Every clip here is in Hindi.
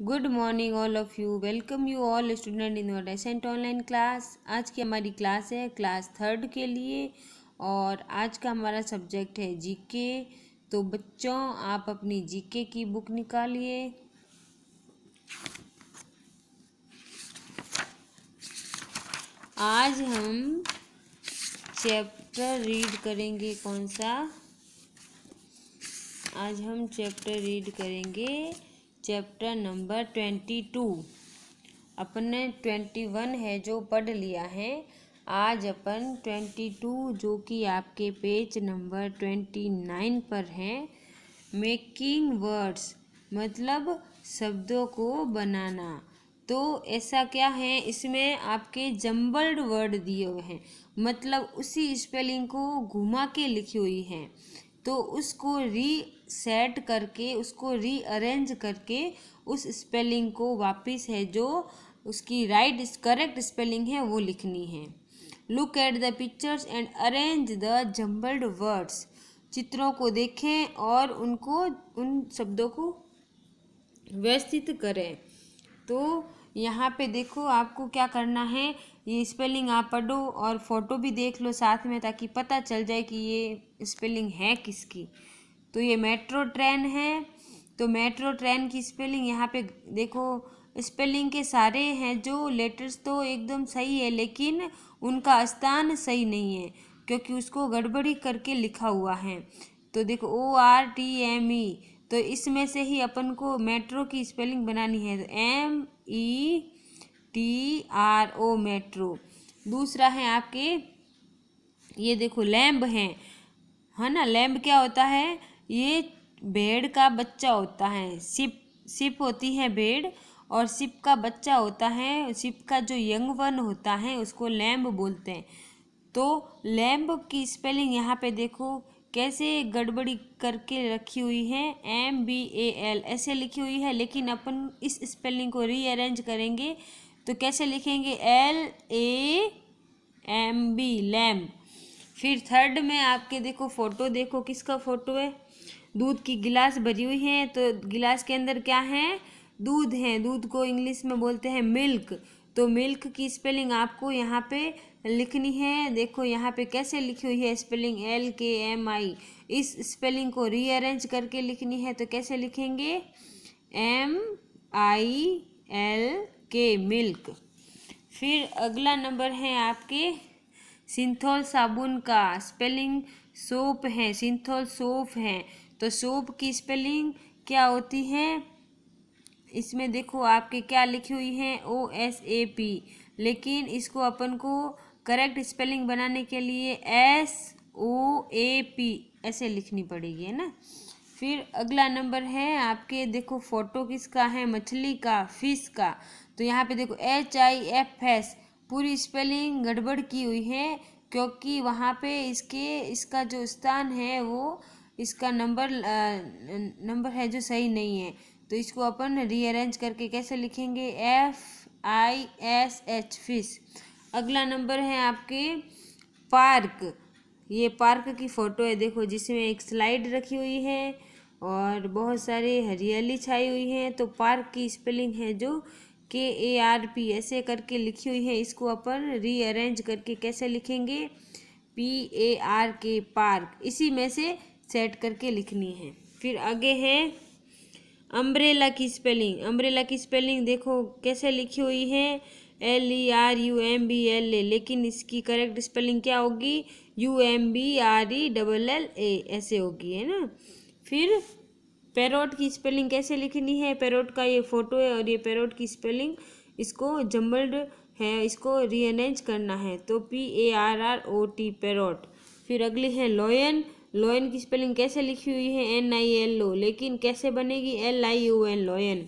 good morning all of you welcome you all student in your decent online class आज की हमारी क्लास है क्लास थर्ड के लिए और आज का हमारा सब्जेक्ट है जीके तो बच्चों आप अपनी जीके की बुक निकालिए आज हम चैप्टर रीड करेंगे कौन सा आज हम चैप्टर रीड करेंगे चैप्टर नंबर ट्वेंटी टू अपने ट्वेंटी वन है जो पढ़ लिया है आज अपन ट्वेंटी टू जो कि आपके पेज नंबर ट्वेंटी नाइन पर हैं मेकिंग वर्ड्स मतलब शब्दों को बनाना तो ऐसा क्या है इसमें आपके जम्बल्ड वर्ड दिए हुए हैं मतलब उसी स्पेलिंग को घुमा के लिखी हुई है तो उसको री सेट करके उसको रीअरेंज करके उस स्पेलिंग को वापस है जो उसकी राइट करेक्ट स्पेलिंग है वो लिखनी है look at the pictures and arrange the jumbled words चित्रों को देखें और उनको उन शब्दों को व्यवस्थित करें तो यहाँ पे देखो आपको क्या करना है ये स्पेलिंग आप पढ़ो और फ़ोटो भी देख लो साथ में ताकि पता चल जाए कि ये स्पेलिंग है किसकी तो ये मेट्रो ट्रेन है तो मेट्रो ट्रेन की स्पेलिंग यहाँ पे देखो स्पेलिंग के सारे हैं जो लेटर्स तो एकदम सही है लेकिन उनका स्थान सही नहीं है क्योंकि उसको गड़बड़ी करके लिखा हुआ है तो देखो O R T M E तो इसमें से ही अपन को मेट्रो की स्पेलिंग बनानी है तो M E T R O metro दूसरा है आपके ये देखो लैम्ब हैं है ना लैम्ब क्या होता है ये भेड़ का बच्चा होता है सिप सिप होती है भेड़ और सिप का बच्चा होता है सिप का जो यंग वन होता है उसको लैम्ब बोलते हैं तो लैम्ब की स्पेलिंग यहाँ पे देखो कैसे गड़बड़ी करके रखी हुई है एम बी ए एल ऐसे लिखी हुई है लेकिन अपन इस स्पेलिंग को रीअरेंज करेंगे तो कैसे लिखेंगे L A M B lamb फिर थर्ड में आपके देखो फ़ोटो देखो किसका फ़ोटो है दूध की गिलास भरी हुई है तो गिलास के अंदर क्या है दूध है दूध को इंग्लिश में बोलते हैं मिल्क तो मिल्क की स्पेलिंग आपको यहाँ पे लिखनी है देखो यहाँ पे कैसे लिखी हुई है spelling L K M I इस स्पेलिंग को रीअरेंज करके लिखनी है तो कैसे लिखेंगे M I L K milk फिर अगला नंबर है आपके सिंथोल साबुन का स्पेलिंग सोप है सिंथोल सोप है तो सोप की स्पेलिंग क्या होती है इसमें देखो आपके क्या लिखी हुई है ओ एस ए पी लेकिन इसको अपन को करेक्ट स्पेलिंग बनाने के लिए एस ओ ए पी ऐसे लिखनी पड़ेगी है ना फिर अगला नंबर है आपके देखो फोटो किसका है मछली का फिश का तो यहाँ पे देखो एच आई एफ एस पूरी स्पेलिंग गड़बड़ की हुई है क्योंकि वहाँ पे इसके इसका जो स्थान है वो इसका नंबर नंबर है जो सही नहीं है तो इसको अपन रीअरेंज करके कैसे लिखेंगे F I S H fish अगला नंबर है आपके पार्क ये पार्क की फ़ोटो है देखो जिसमें एक स्लाइड रखी हुई है और बहुत सारी हरियाली छाई हुई है तो पार्क की स्पेलिंग है जो के ए आर पी ऐसे करके लिखी हुई है इसको अपन रीअरेंज करके कैसे लिखेंगे P A R K park इसी में से सेट करके लिखनी है फिर आगे है अम्ब्रेला की स्पेलिंग अम्ब्रेला की स्पेलिंग देखो कैसे लिखी हुई है L E R U M B L A लेकिन इसकी करेक्ट स्पेलिंग क्या होगी U M B R E double L A ऐसे होगी है ना फिर पैरोट की स्पेलिंग कैसे लिखनी है पैरोट का ये फोटो है और ये पैरोट की स्पेलिंग इसको जम्बल्ड है इसको रीअरेंज करना है तो P A R R O T parrot फिर अगली है लॉयन लोयन की स्पेलिंग कैसे लिखी हुई है एन आई एल ओ लेकिन कैसे बनेगी L I U N lion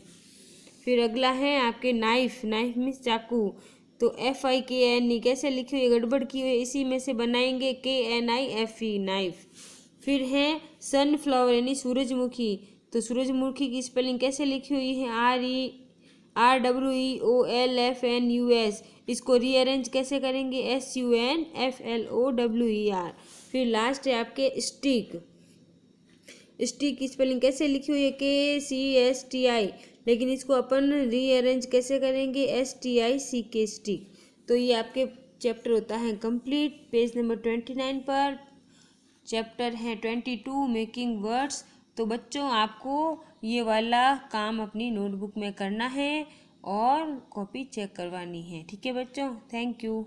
फिर अगला है आपके नाइफ नाइफ मीन्स चाकू तो एफ आई के एन ई कैसे लिखी हुई गड़बड़ की हुई इसी में से बनाएंगे K N I F E knife फिर है सनफ्लावर यानी सूरजमुखी तो सूरजमुखी की स्पेलिंग कैसे लिखी हुई है R E R W E O L F N U S इसको रीअरेंज कैसे करेंगे S U N F L O W E R फिर लास्ट है आपके स्टिक स्टिक स्पेलिंग कैसे लिखी हुई है के सी एस टी आई लेकिन इसको अपन रीअरेंज कैसे करेंगे एस टी आई सी के स्टिक तो ये आपके चैप्टर होता है complete page number twenty nine पर चैप्टर है ट्वेंटी टू मेकिंग वर्ड्स तो बच्चों आपको ये वाला काम अपनी नोटबुक में करना है और कॉपी चेक करवानी है ठीक है बच्चों थैंक यू